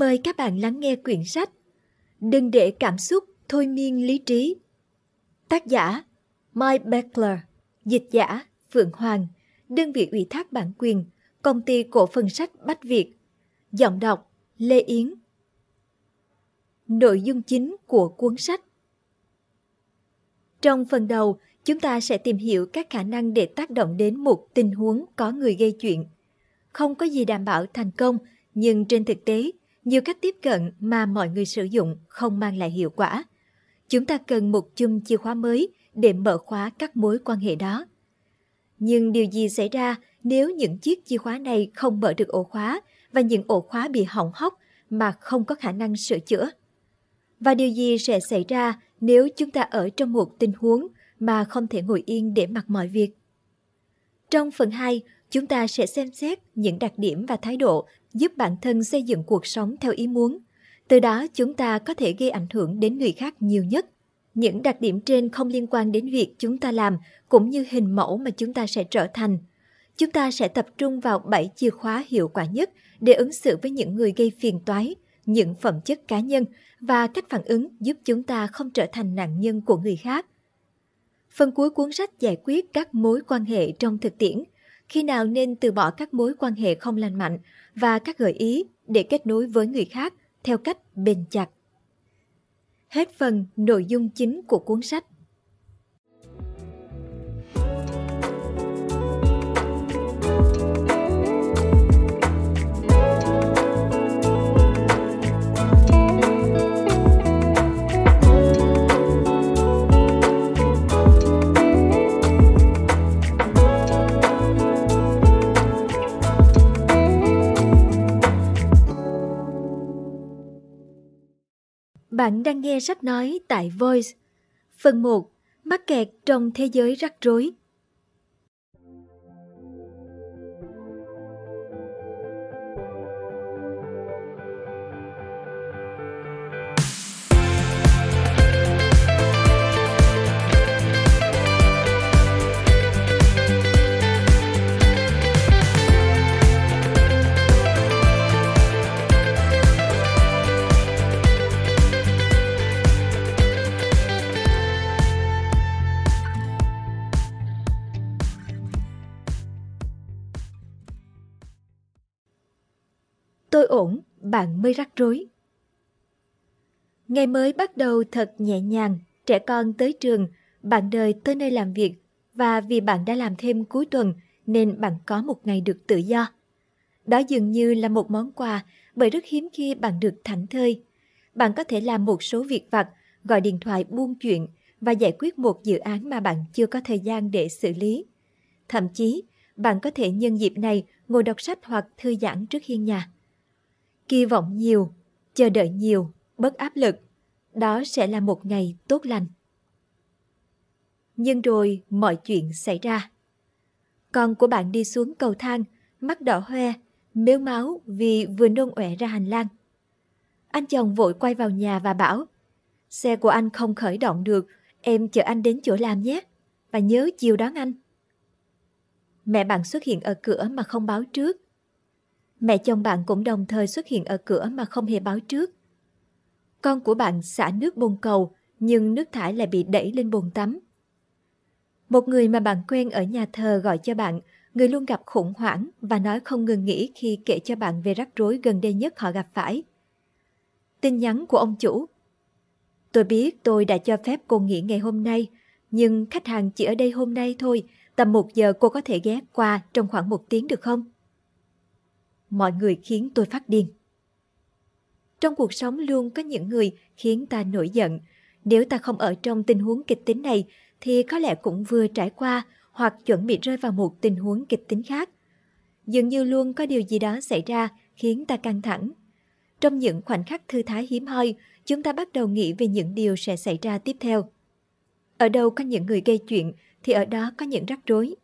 Mời các bạn lắng nghe quyển sách Đừng để cảm xúc thôi miên lý trí. Tác giả Mike Beckler, dịch giả Phượng Hoàng, đơn vị ủy thác bản quyền, công ty cổ phần sách Bách Việt. Giọng đọc Lê Yến. Nội dung chính của cuốn sách Trong phần đầu, chúng ta sẽ tìm hiểu các khả năng để tác động đến một tình huống có người gây chuyện. Không có gì đảm bảo thành công, nhưng trên thực tế, nhiều cách tiếp cận mà mọi người sử dụng không mang lại hiệu quả. Chúng ta cần một chùm chìa khóa mới để mở khóa các mối quan hệ đó. Nhưng điều gì xảy ra nếu những chiếc chìa khóa này không mở được ổ khóa và những ổ khóa bị hỏng hóc mà không có khả năng sửa chữa? Và điều gì sẽ xảy ra nếu chúng ta ở trong một tình huống mà không thể ngồi yên để mặc mọi việc? Trong phần 2, Chúng ta sẽ xem xét những đặc điểm và thái độ giúp bản thân xây dựng cuộc sống theo ý muốn. Từ đó chúng ta có thể gây ảnh hưởng đến người khác nhiều nhất. Những đặc điểm trên không liên quan đến việc chúng ta làm cũng như hình mẫu mà chúng ta sẽ trở thành. Chúng ta sẽ tập trung vào 7 chìa khóa hiệu quả nhất để ứng xử với những người gây phiền toái, những phẩm chất cá nhân và cách phản ứng giúp chúng ta không trở thành nạn nhân của người khác. Phần cuối cuốn sách giải quyết các mối quan hệ trong thực tiễn – khi nào nên từ bỏ các mối quan hệ không lành mạnh và các gợi ý để kết nối với người khác theo cách bền chặt. Hết phần nội dung chính của cuốn sách. Bạn đang nghe sách nói tại Voice. Phần 1. Mắc kẹt trong thế giới rắc rối. ổn, bạn mới rắc rối. Ngày mới bắt đầu thật nhẹ nhàng, trẻ con tới trường, bạn đời tới nơi làm việc và vì bạn đã làm thêm cuối tuần nên bạn có một ngày được tự do. Đó dường như là một món quà bởi rất hiếm khi bạn được thảnh thơi. Bạn có thể làm một số việc vặt, gọi điện thoại buôn chuyện và giải quyết một dự án mà bạn chưa có thời gian để xử lý. Thậm chí, bạn có thể nhân dịp này ngồi đọc sách hoặc thư giãn trước hiên nhà kỳ vọng nhiều, chờ đợi nhiều, bất áp lực. Đó sẽ là một ngày tốt lành. Nhưng rồi mọi chuyện xảy ra. Con của bạn đi xuống cầu thang, mắt đỏ hoe, mếu máu vì vừa nôn ọe ra hành lang. Anh chồng vội quay vào nhà và bảo, xe của anh không khởi động được, em chở anh đến chỗ làm nhé, và nhớ chiều đón anh. Mẹ bạn xuất hiện ở cửa mà không báo trước, Mẹ chồng bạn cũng đồng thời xuất hiện ở cửa mà không hề báo trước. Con của bạn xả nước bồn cầu, nhưng nước thải lại bị đẩy lên bồn tắm. Một người mà bạn quen ở nhà thờ gọi cho bạn, người luôn gặp khủng hoảng và nói không ngừng nghỉ khi kể cho bạn về rắc rối gần đây nhất họ gặp phải. Tin nhắn của ông chủ Tôi biết tôi đã cho phép cô nghỉ ngày hôm nay, nhưng khách hàng chỉ ở đây hôm nay thôi, tầm 1 giờ cô có thể ghé qua trong khoảng một tiếng được không? mọi người khiến tôi phát điên. Trong cuộc sống luôn có những người khiến ta nổi giận. Nếu ta không ở trong tình huống kịch tính này thì có lẽ cũng vừa trải qua hoặc chuẩn bị rơi vào một tình huống kịch tính khác. Dường như luôn có điều gì đó xảy ra khiến ta căng thẳng. Trong những khoảnh khắc thư thái hiếm hoi, chúng ta bắt đầu nghĩ về những điều sẽ xảy ra tiếp theo. Ở đâu có những người gây chuyện thì ở đó có những rắc rối.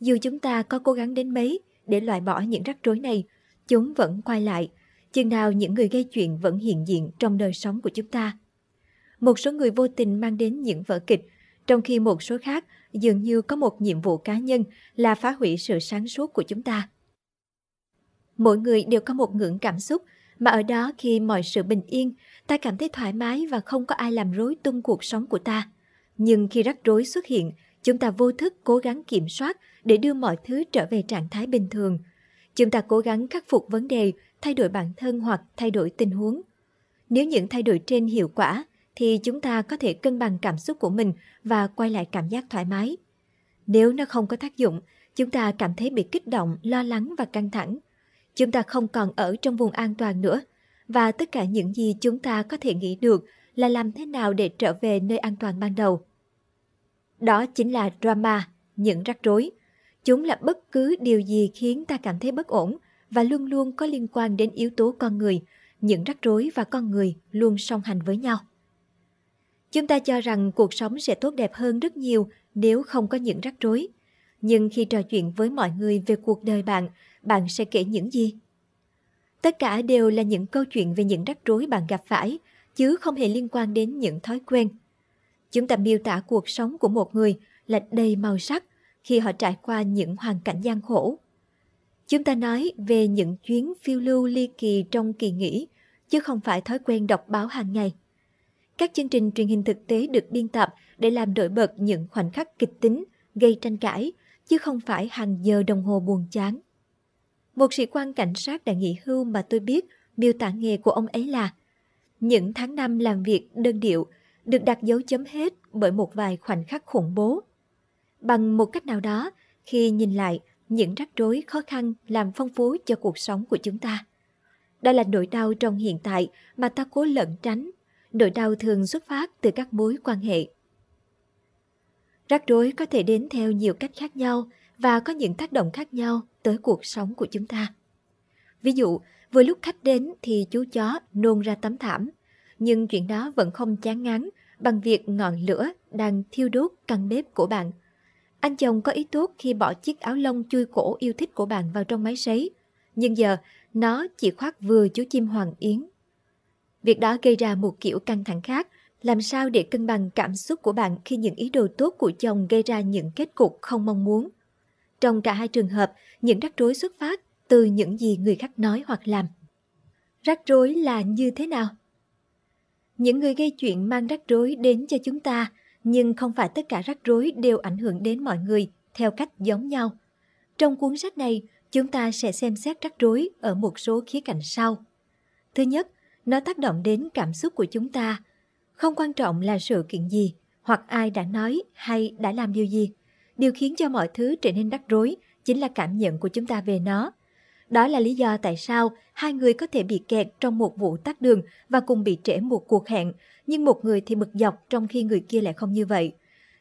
Dù chúng ta có cố gắng đến mấy để loại bỏ những rắc rối này, chúng vẫn quay lại, chừng nào những người gây chuyện vẫn hiện diện trong đời sống của chúng ta. Một số người vô tình mang đến những vở kịch, trong khi một số khác dường như có một nhiệm vụ cá nhân là phá hủy sự sáng suốt của chúng ta. Mỗi người đều có một ngưỡng cảm xúc, mà ở đó khi mọi sự bình yên, ta cảm thấy thoải mái và không có ai làm rối tung cuộc sống của ta. Nhưng khi rắc rối xuất hiện, chúng ta vô thức cố gắng kiểm soát để đưa mọi thứ trở về trạng thái bình thường – Chúng ta cố gắng khắc phục vấn đề, thay đổi bản thân hoặc thay đổi tình huống. Nếu những thay đổi trên hiệu quả, thì chúng ta có thể cân bằng cảm xúc của mình và quay lại cảm giác thoải mái. Nếu nó không có tác dụng, chúng ta cảm thấy bị kích động, lo lắng và căng thẳng. Chúng ta không còn ở trong vùng an toàn nữa, và tất cả những gì chúng ta có thể nghĩ được là làm thế nào để trở về nơi an toàn ban đầu. Đó chính là drama, những rắc rối chúng là bất cứ điều gì khiến ta cảm thấy bất ổn và luôn luôn có liên quan đến yếu tố con người những rắc rối và con người luôn song hành với nhau chúng ta cho rằng cuộc sống sẽ tốt đẹp hơn rất nhiều nếu không có những rắc rối nhưng khi trò chuyện với mọi người về cuộc đời bạn bạn sẽ kể những gì tất cả đều là những câu chuyện về những rắc rối bạn gặp phải chứ không hề liên quan đến những thói quen chúng ta miêu tả cuộc sống của một người là đầy màu sắc khi họ trải qua những hoàn cảnh gian khổ. Chúng ta nói về những chuyến phiêu lưu ly kỳ trong kỳ nghỉ, chứ không phải thói quen đọc báo hàng ngày. Các chương trình truyền hình thực tế được biên tập để làm nổi bật những khoảnh khắc kịch tính, gây tranh cãi, chứ không phải hàng giờ đồng hồ buồn chán. Một sĩ quan cảnh sát đã nghỉ hưu mà tôi biết miêu tả nghề của ông ấy là những tháng năm làm việc đơn điệu, được đặt dấu chấm hết bởi một vài khoảnh khắc khủng bố. Bằng một cách nào đó, khi nhìn lại những rắc rối khó khăn làm phong phú cho cuộc sống của chúng ta. Đó là nỗi đau trong hiện tại mà ta cố lẩn tránh. Nỗi đau thường xuất phát từ các mối quan hệ. Rắc rối có thể đến theo nhiều cách khác nhau và có những tác động khác nhau tới cuộc sống của chúng ta. Ví dụ, vừa lúc khách đến thì chú chó nôn ra tấm thảm, nhưng chuyện đó vẫn không chán ngán bằng việc ngọn lửa đang thiêu đốt căn bếp của bạn – anh chồng có ý tốt khi bỏ chiếc áo lông chui cổ yêu thích của bạn vào trong máy sấy, nhưng giờ nó chỉ khoác vừa chú chim hoàng yến. Việc đó gây ra một kiểu căng thẳng khác, làm sao để cân bằng cảm xúc của bạn khi những ý đồ tốt của chồng gây ra những kết cục không mong muốn. Trong cả hai trường hợp, những rắc rối xuất phát từ những gì người khác nói hoặc làm. Rắc rối là như thế nào? Những người gây chuyện mang rắc rối đến cho chúng ta nhưng không phải tất cả rắc rối đều ảnh hưởng đến mọi người theo cách giống nhau. Trong cuốn sách này, chúng ta sẽ xem xét rắc rối ở một số khía cạnh sau. Thứ nhất, nó tác động đến cảm xúc của chúng ta. Không quan trọng là sự kiện gì, hoặc ai đã nói hay đã làm điều gì. Điều khiến cho mọi thứ trở nên rắc rối chính là cảm nhận của chúng ta về nó. Đó là lý do tại sao hai người có thể bị kẹt trong một vụ tắc đường và cùng bị trễ một cuộc hẹn nhưng một người thì bực dọc trong khi người kia lại không như vậy.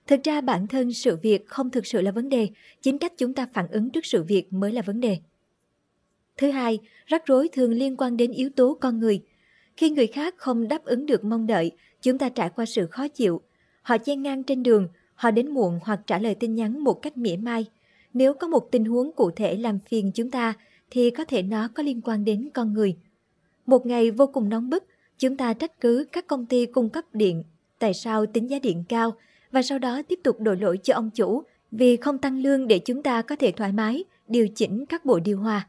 Thực ra bản thân sự việc không thực sự là vấn đề, chính cách chúng ta phản ứng trước sự việc mới là vấn đề. Thứ hai, rắc rối thường liên quan đến yếu tố con người. Khi người khác không đáp ứng được mong đợi, chúng ta trải qua sự khó chịu. Họ chen ngang trên đường, họ đến muộn hoặc trả lời tin nhắn một cách mỉa mai. Nếu có một tình huống cụ thể làm phiền chúng ta, thì có thể nó có liên quan đến con người. Một ngày vô cùng nóng bức, Chúng ta trách cứ các công ty cung cấp điện tại sao tính giá điện cao và sau đó tiếp tục đổ lỗi cho ông chủ vì không tăng lương để chúng ta có thể thoải mái điều chỉnh các bộ điều hòa.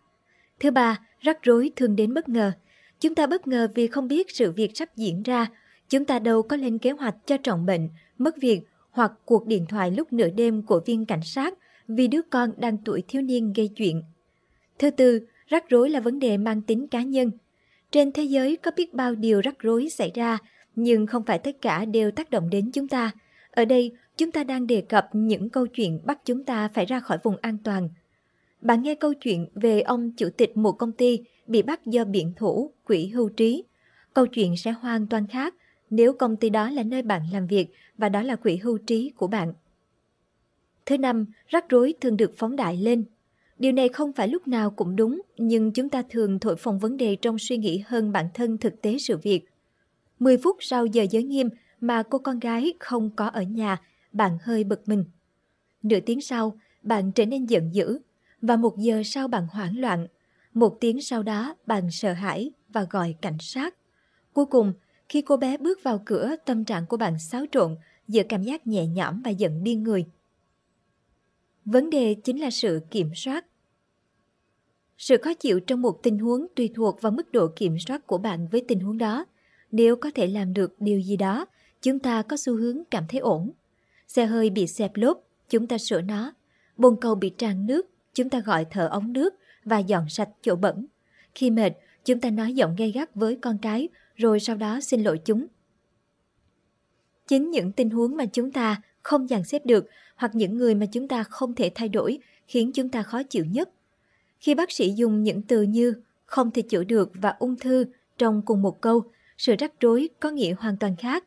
Thứ ba, rắc rối thường đến bất ngờ. Chúng ta bất ngờ vì không biết sự việc sắp diễn ra. Chúng ta đâu có lên kế hoạch cho trọng bệnh, mất việc hoặc cuộc điện thoại lúc nửa đêm của viên cảnh sát vì đứa con đang tuổi thiếu niên gây chuyện. Thứ tư, rắc rối là vấn đề mang tính cá nhân – trên thế giới có biết bao điều rắc rối xảy ra, nhưng không phải tất cả đều tác động đến chúng ta. Ở đây, chúng ta đang đề cập những câu chuyện bắt chúng ta phải ra khỏi vùng an toàn. Bạn nghe câu chuyện về ông chủ tịch một công ty bị bắt do biện thủ, quỹ hưu trí. Câu chuyện sẽ hoàn toàn khác nếu công ty đó là nơi bạn làm việc và đó là quỹ hưu trí của bạn. Thứ năm, rắc rối thường được phóng đại lên Điều này không phải lúc nào cũng đúng, nhưng chúng ta thường thổi phồng vấn đề trong suy nghĩ hơn bản thân thực tế sự việc. 10 phút sau giờ giới nghiêm mà cô con gái không có ở nhà, bạn hơi bực mình. Nửa tiếng sau, bạn trở nên giận dữ, và một giờ sau bạn hoảng loạn. Một tiếng sau đó, bạn sợ hãi và gọi cảnh sát. Cuối cùng, khi cô bé bước vào cửa, tâm trạng của bạn xáo trộn giữa cảm giác nhẹ nhõm và giận điên người – vấn đề chính là sự kiểm soát sự khó chịu trong một tình huống tùy thuộc vào mức độ kiểm soát của bạn với tình huống đó nếu có thể làm được điều gì đó chúng ta có xu hướng cảm thấy ổn xe hơi bị xẹp lốp chúng ta sửa nó bồn cầu bị tràn nước chúng ta gọi thợ ống nước và dọn sạch chỗ bẩn khi mệt chúng ta nói giọng gay gắt với con cái rồi sau đó xin lỗi chúng chính những tình huống mà chúng ta không dàn xếp được hoặc những người mà chúng ta không thể thay đổi khiến chúng ta khó chịu nhất. Khi bác sĩ dùng những từ như không thể chữa được và ung thư trong cùng một câu, sự rắc rối có nghĩa hoàn toàn khác.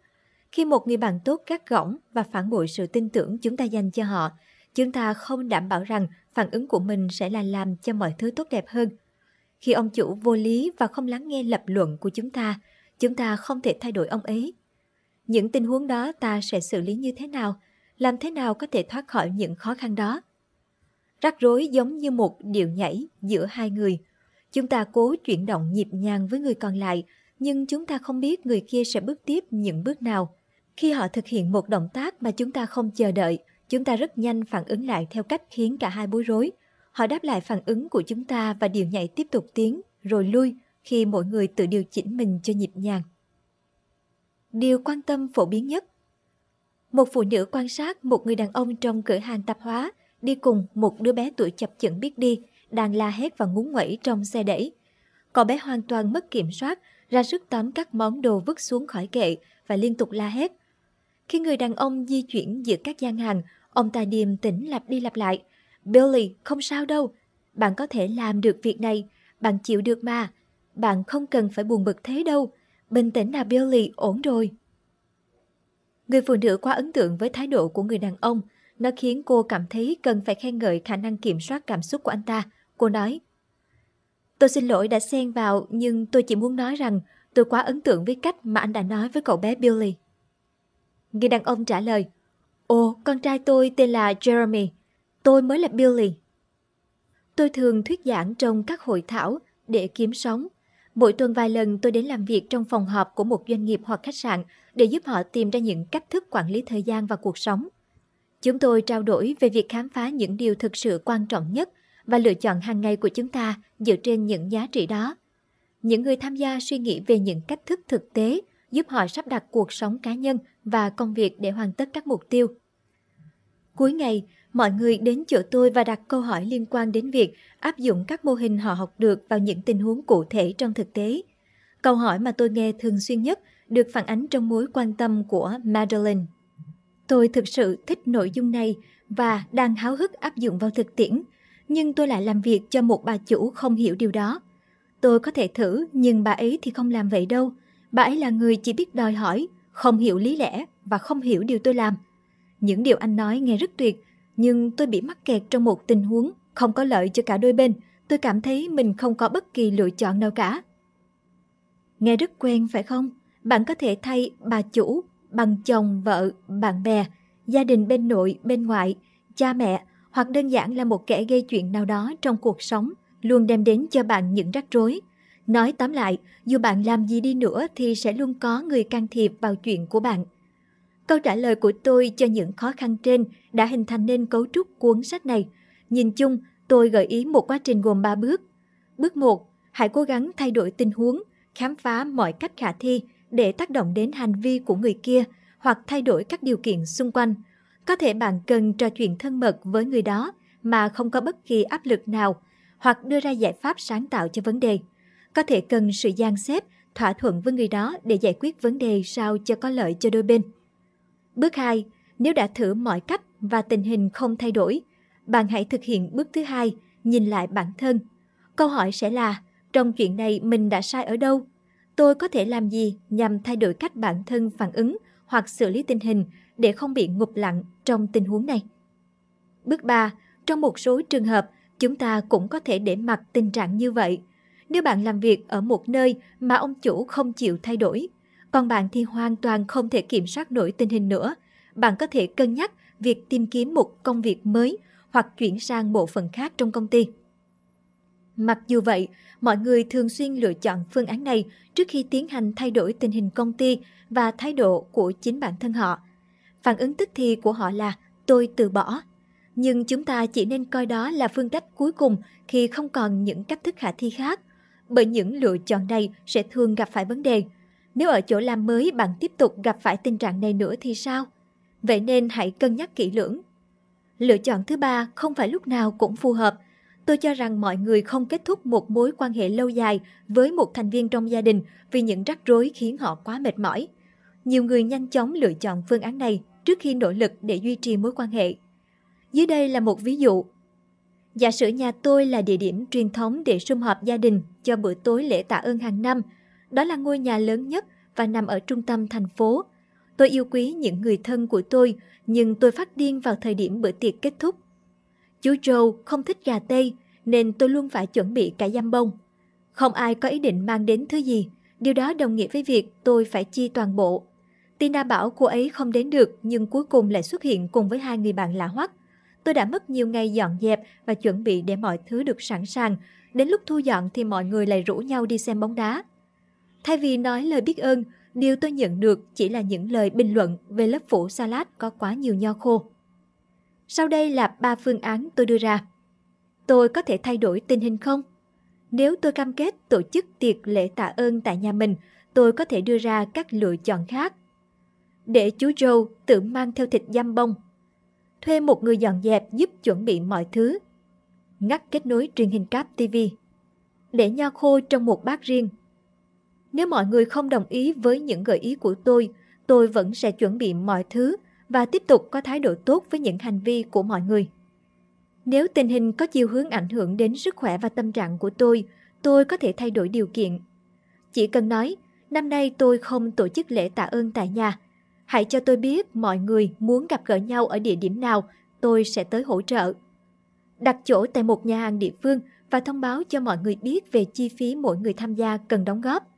Khi một người bạn tốt gắt gỏng và phản bội sự tin tưởng chúng ta dành cho họ, chúng ta không đảm bảo rằng phản ứng của mình sẽ là làm cho mọi thứ tốt đẹp hơn. Khi ông chủ vô lý và không lắng nghe lập luận của chúng ta, chúng ta không thể thay đổi ông ấy. Những tình huống đó ta sẽ xử lý như thế nào làm thế nào có thể thoát khỏi những khó khăn đó. Rắc rối giống như một điệu nhảy giữa hai người. Chúng ta cố chuyển động nhịp nhàng với người còn lại, nhưng chúng ta không biết người kia sẽ bước tiếp những bước nào. Khi họ thực hiện một động tác mà chúng ta không chờ đợi, chúng ta rất nhanh phản ứng lại theo cách khiến cả hai bối rối. Họ đáp lại phản ứng của chúng ta và điệu nhảy tiếp tục tiến, rồi lui khi mỗi người tự điều chỉnh mình cho nhịp nhàng. Điều quan tâm phổ biến nhất một phụ nữ quan sát một người đàn ông trong cửa hàng tạp hóa, đi cùng một đứa bé tuổi chập chững biết đi, đang la hét và ngúng nguẩy trong xe đẩy. Cậu bé hoàn toàn mất kiểm soát, ra sức tóm các món đồ vứt xuống khỏi kệ và liên tục la hét. Khi người đàn ông di chuyển giữa các gian hàng, ông ta điềm tĩnh lặp đi lặp lại. Billy, không sao đâu. Bạn có thể làm được việc này. Bạn chịu được mà. Bạn không cần phải buồn bực thế đâu. Bình tĩnh là Billy, ổn rồi. Người phụ nữ quá ấn tượng với thái độ của người đàn ông. Nó khiến cô cảm thấy cần phải khen ngợi khả năng kiểm soát cảm xúc của anh ta. Cô nói, Tôi xin lỗi đã xen vào nhưng tôi chỉ muốn nói rằng tôi quá ấn tượng với cách mà anh đã nói với cậu bé Billy. Người đàn ông trả lời, Ồ, con trai tôi tên là Jeremy. Tôi mới là Billy. Tôi thường thuyết giảng trong các hội thảo để kiếm sống. Mỗi tuần vài lần tôi đến làm việc trong phòng họp của một doanh nghiệp hoặc khách sạn để giúp họ tìm ra những cách thức quản lý thời gian và cuộc sống. Chúng tôi trao đổi về việc khám phá những điều thực sự quan trọng nhất và lựa chọn hàng ngày của chúng ta dựa trên những giá trị đó. Những người tham gia suy nghĩ về những cách thức thực tế giúp họ sắp đặt cuộc sống cá nhân và công việc để hoàn tất các mục tiêu. Cuối ngày, mọi người đến chỗ tôi và đặt câu hỏi liên quan đến việc áp dụng các mô hình họ học được vào những tình huống cụ thể trong thực tế. Câu hỏi mà tôi nghe thường xuyên nhất được phản ánh trong mối quan tâm của Madeline. Tôi thực sự thích nội dung này và đang háo hức áp dụng vào thực tiễn, nhưng tôi lại làm việc cho một bà chủ không hiểu điều đó. Tôi có thể thử, nhưng bà ấy thì không làm vậy đâu. Bà ấy là người chỉ biết đòi hỏi, không hiểu lý lẽ và không hiểu điều tôi làm. Những điều anh nói nghe rất tuyệt, nhưng tôi bị mắc kẹt trong một tình huống không có lợi cho cả đôi bên. Tôi cảm thấy mình không có bất kỳ lựa chọn nào cả. Nghe rất quen phải không? Bạn có thể thay bà chủ bằng chồng, vợ, bạn bè, gia đình bên nội, bên ngoại, cha mẹ hoặc đơn giản là một kẻ gây chuyện nào đó trong cuộc sống luôn đem đến cho bạn những rắc rối. Nói tóm lại, dù bạn làm gì đi nữa thì sẽ luôn có người can thiệp vào chuyện của bạn. Câu trả lời của tôi cho những khó khăn trên đã hình thành nên cấu trúc cuốn sách này. Nhìn chung, tôi gợi ý một quá trình gồm 3 bước. Bước 1, hãy cố gắng thay đổi tình huống, khám phá mọi cách khả thi để tác động đến hành vi của người kia hoặc thay đổi các điều kiện xung quanh. Có thể bạn cần trò chuyện thân mật với người đó mà không có bất kỳ áp lực nào hoặc đưa ra giải pháp sáng tạo cho vấn đề. Có thể cần sự gian xếp, thỏa thuận với người đó để giải quyết vấn đề sao cho có lợi cho đôi bên. Bước 2, nếu đã thử mọi cách và tình hình không thay đổi, bạn hãy thực hiện bước thứ hai, nhìn lại bản thân. Câu hỏi sẽ là, trong chuyện này mình đã sai ở đâu Tôi có thể làm gì nhằm thay đổi cách bản thân phản ứng hoặc xử lý tình hình để không bị ngụp lặn trong tình huống này? Bước 3. Trong một số trường hợp, chúng ta cũng có thể để mặc tình trạng như vậy. Nếu bạn làm việc ở một nơi mà ông chủ không chịu thay đổi, còn bạn thì hoàn toàn không thể kiểm soát nổi tình hình nữa, bạn có thể cân nhắc việc tìm kiếm một công việc mới hoặc chuyển sang bộ phận khác trong công ty. Mặc dù vậy, mọi người thường xuyên lựa chọn phương án này trước khi tiến hành thay đổi tình hình công ty và thái độ của chính bản thân họ. Phản ứng tức thì của họ là tôi từ bỏ. Nhưng chúng ta chỉ nên coi đó là phương cách cuối cùng khi không còn những cách thức khả thi khác, bởi những lựa chọn này sẽ thường gặp phải vấn đề. Nếu ở chỗ làm mới bạn tiếp tục gặp phải tình trạng này nữa thì sao? Vậy nên hãy cân nhắc kỹ lưỡng. Lựa chọn thứ ba không phải lúc nào cũng phù hợp – Tôi cho rằng mọi người không kết thúc một mối quan hệ lâu dài với một thành viên trong gia đình vì những rắc rối khiến họ quá mệt mỏi. Nhiều người nhanh chóng lựa chọn phương án này trước khi nỗ lực để duy trì mối quan hệ. Dưới đây là một ví dụ. Giả sử nhà tôi là địa điểm truyền thống để sum họp gia đình cho bữa tối lễ tạ ơn hàng năm. Đó là ngôi nhà lớn nhất và nằm ở trung tâm thành phố. Tôi yêu quý những người thân của tôi, nhưng tôi phát điên vào thời điểm bữa tiệc kết thúc Chú Joe không thích gà Tây nên tôi luôn phải chuẩn bị cả giam bông. Không ai có ý định mang đến thứ gì, điều đó đồng nghĩa với việc tôi phải chi toàn bộ. Tina bảo cô ấy không đến được nhưng cuối cùng lại xuất hiện cùng với hai người bạn lạ hoắc. Tôi đã mất nhiều ngày dọn dẹp và chuẩn bị để mọi thứ được sẵn sàng. Đến lúc thu dọn thì mọi người lại rủ nhau đi xem bóng đá. Thay vì nói lời biết ơn, điều tôi nhận được chỉ là những lời bình luận về lớp phủ salad có quá nhiều nho khô. Sau đây là ba phương án tôi đưa ra. Tôi có thể thay đổi tình hình không? Nếu tôi cam kết tổ chức tiệc lễ tạ ơn tại nhà mình, tôi có thể đưa ra các lựa chọn khác. Để chú Joe tự mang theo thịt giam bông. Thuê một người dọn dẹp giúp chuẩn bị mọi thứ. Ngắt kết nối truyền hình cáp TV. Để nho khô trong một bát riêng. Nếu mọi người không đồng ý với những gợi ý của tôi, tôi vẫn sẽ chuẩn bị mọi thứ – và tiếp tục có thái độ tốt với những hành vi của mọi người. Nếu tình hình có chiều hướng ảnh hưởng đến sức khỏe và tâm trạng của tôi, tôi có thể thay đổi điều kiện. Chỉ cần nói, năm nay tôi không tổ chức lễ tạ ơn tại nhà. Hãy cho tôi biết mọi người muốn gặp gỡ nhau ở địa điểm nào, tôi sẽ tới hỗ trợ. Đặt chỗ tại một nhà hàng địa phương và thông báo cho mọi người biết về chi phí mỗi người tham gia cần đóng góp.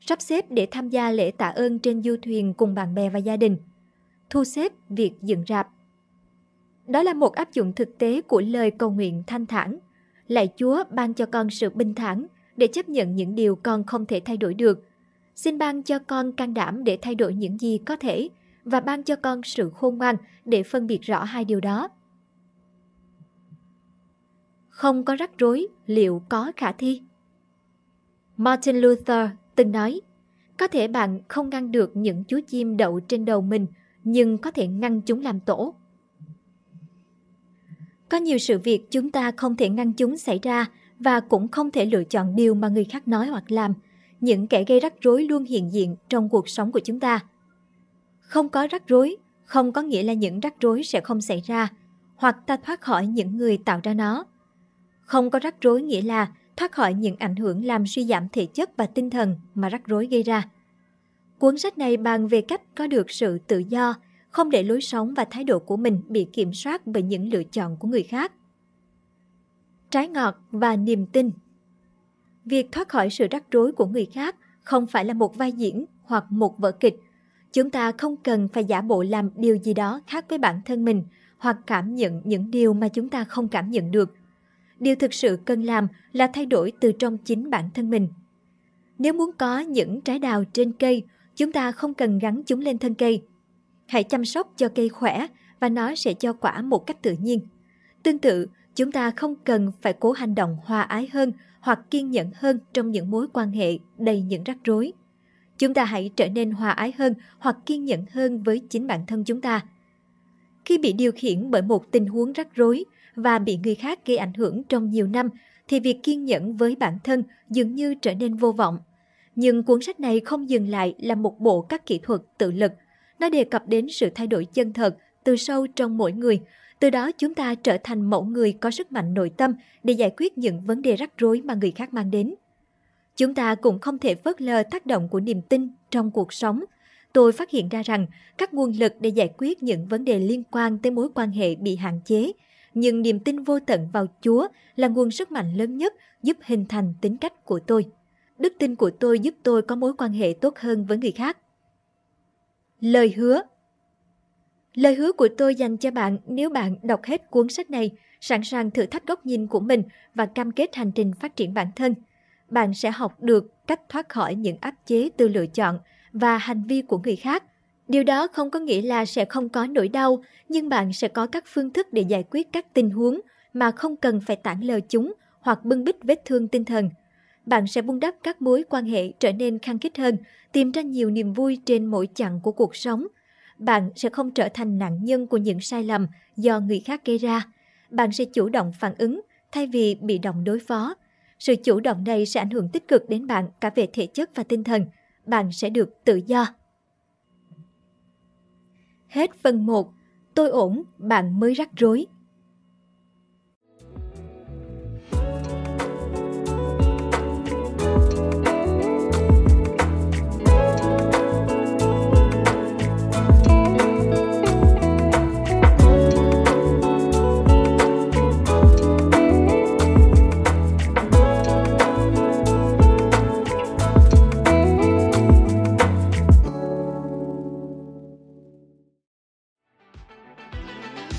Sắp xếp để tham gia lễ tạ ơn trên du thuyền cùng bạn bè và gia đình thu xếp việc dựng rạp. Đó là một áp dụng thực tế của lời cầu nguyện thanh thản. Lạy Chúa ban cho con sự bình thản để chấp nhận những điều con không thể thay đổi được. Xin ban cho con can đảm để thay đổi những gì có thể và ban cho con sự khôn ngoan để phân biệt rõ hai điều đó. Không có rắc rối, liệu có khả thi? Martin Luther từng nói, có thể bạn không ngăn được những chú chim đậu trên đầu mình – nhưng có thể ngăn chúng làm tổ. Có nhiều sự việc chúng ta không thể ngăn chúng xảy ra và cũng không thể lựa chọn điều mà người khác nói hoặc làm. Những kẻ gây rắc rối luôn hiện diện trong cuộc sống của chúng ta. Không có rắc rối, không có nghĩa là những rắc rối sẽ không xảy ra, hoặc ta thoát khỏi những người tạo ra nó. Không có rắc rối nghĩa là thoát khỏi những ảnh hưởng làm suy giảm thể chất và tinh thần mà rắc rối gây ra. Cuốn sách này bàn về cách có được sự tự do, không để lối sống và thái độ của mình bị kiểm soát bởi những lựa chọn của người khác. Trái ngọt và niềm tin Việc thoát khỏi sự rắc rối của người khác không phải là một vai diễn hoặc một vở kịch. Chúng ta không cần phải giả bộ làm điều gì đó khác với bản thân mình hoặc cảm nhận những điều mà chúng ta không cảm nhận được. Điều thực sự cần làm là thay đổi từ trong chính bản thân mình. Nếu muốn có những trái đào trên cây, Chúng ta không cần gắn chúng lên thân cây. Hãy chăm sóc cho cây khỏe và nó sẽ cho quả một cách tự nhiên. Tương tự, chúng ta không cần phải cố hành động hòa ái hơn hoặc kiên nhẫn hơn trong những mối quan hệ đầy những rắc rối. Chúng ta hãy trở nên hòa ái hơn hoặc kiên nhẫn hơn với chính bản thân chúng ta. Khi bị điều khiển bởi một tình huống rắc rối và bị người khác gây ảnh hưởng trong nhiều năm, thì việc kiên nhẫn với bản thân dường như trở nên vô vọng. Nhưng cuốn sách này không dừng lại là một bộ các kỹ thuật tự lực. Nó đề cập đến sự thay đổi chân thật, từ sâu trong mỗi người. Từ đó chúng ta trở thành mẫu người có sức mạnh nội tâm để giải quyết những vấn đề rắc rối mà người khác mang đến. Chúng ta cũng không thể phớt lờ tác động của niềm tin trong cuộc sống. Tôi phát hiện ra rằng các nguồn lực để giải quyết những vấn đề liên quan tới mối quan hệ bị hạn chế, nhưng niềm tin vô tận vào Chúa là nguồn sức mạnh lớn nhất giúp hình thành tính cách của tôi đức tin của tôi giúp tôi có mối quan hệ tốt hơn với người khác lời hứa lời hứa của tôi dành cho bạn nếu bạn đọc hết cuốn sách này sẵn sàng thử thách góc nhìn của mình và cam kết hành trình phát triển bản thân bạn sẽ học được cách thoát khỏi những áp chế từ lựa chọn và hành vi của người khác điều đó không có nghĩa là sẽ không có nỗi đau nhưng bạn sẽ có các phương thức để giải quyết các tình huống mà không cần phải tản lờ chúng hoặc bưng bít vết thương tinh thần bạn sẽ vun đắp các mối quan hệ trở nên khăng khít hơn, tìm ra nhiều niềm vui trên mỗi chặng của cuộc sống. Bạn sẽ không trở thành nạn nhân của những sai lầm do người khác gây ra. Bạn sẽ chủ động phản ứng thay vì bị động đối phó. Sự chủ động này sẽ ảnh hưởng tích cực đến bạn cả về thể chất và tinh thần. Bạn sẽ được tự do. Hết phần 1. Tôi ổn, bạn mới rắc rối.